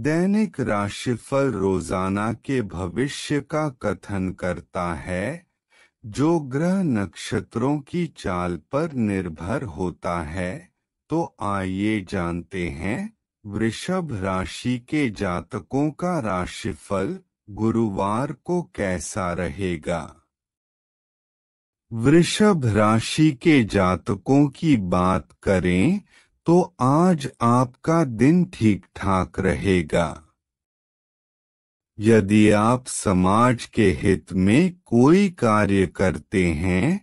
दैनिक राशिफल रोजाना के भविष्य का कथन करता है जो ग्रह नक्षत्रों की चाल पर निर्भर होता है तो आइए जानते हैं वृषभ राशि के जातकों का राशिफल गुरुवार को कैसा रहेगा वृषभ राशि के जातकों की बात करें तो आज आपका दिन ठीक ठाक रहेगा यदि आप समाज के हित में कोई कार्य करते हैं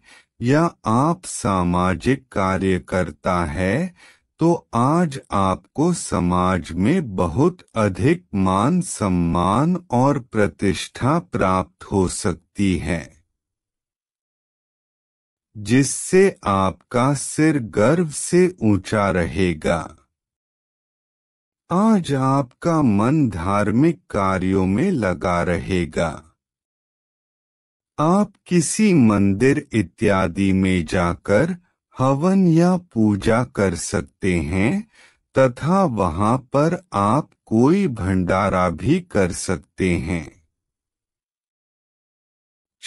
या आप सामाजिक कार्य करता है तो आज आपको समाज में बहुत अधिक मान सम्मान और प्रतिष्ठा प्राप्त हो सकती है जिससे आपका सिर गर्व से ऊंचा रहेगा आज आपका मन धार्मिक कार्यों में लगा रहेगा आप किसी मंदिर इत्यादि में जाकर हवन या पूजा कर सकते हैं तथा वहां पर आप कोई भंडारा भी कर सकते हैं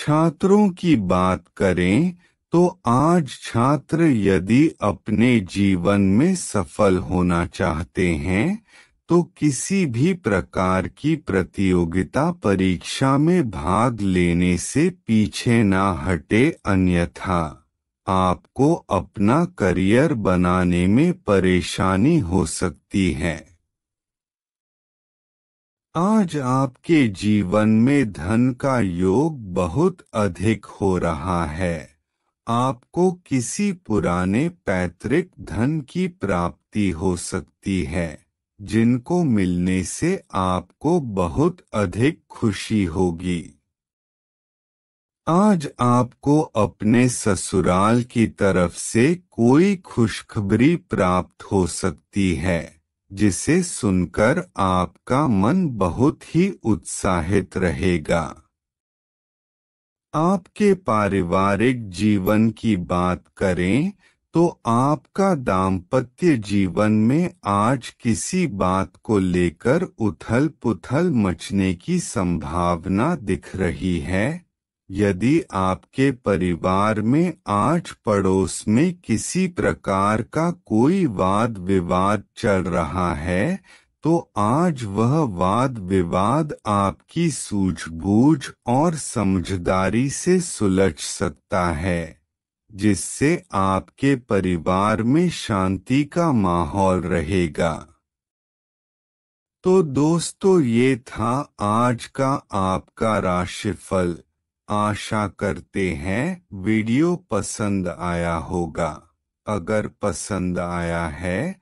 छात्रों की बात करें तो आज छात्र यदि अपने जीवन में सफल होना चाहते हैं तो किसी भी प्रकार की प्रतियोगिता परीक्षा में भाग लेने से पीछे ना हटे अन्यथा आपको अपना करियर बनाने में परेशानी हो सकती है आज आपके जीवन में धन का योग बहुत अधिक हो रहा है आपको किसी पुराने पैतृक धन की प्राप्ति हो सकती है जिनको मिलने से आपको बहुत अधिक खुशी होगी आज आपको अपने ससुराल की तरफ से कोई खुशखबरी प्राप्त हो सकती है जिसे सुनकर आपका मन बहुत ही उत्साहित रहेगा आपके पारिवारिक जीवन की बात करें तो आपका दाम्पत्य जीवन में आज किसी बात को लेकर उथल पुथल मचने की संभावना दिख रही है यदि आपके परिवार में आज पड़ोस में किसी प्रकार का कोई वाद विवाद चल रहा है तो आज वह वाद विवाद आपकी सूझबूझ और समझदारी से सुलझ सकता है जिससे आपके परिवार में शांति का माहौल रहेगा तो दोस्तों ये था आज का आपका राशिफल आशा करते हैं वीडियो पसंद आया होगा अगर पसंद आया है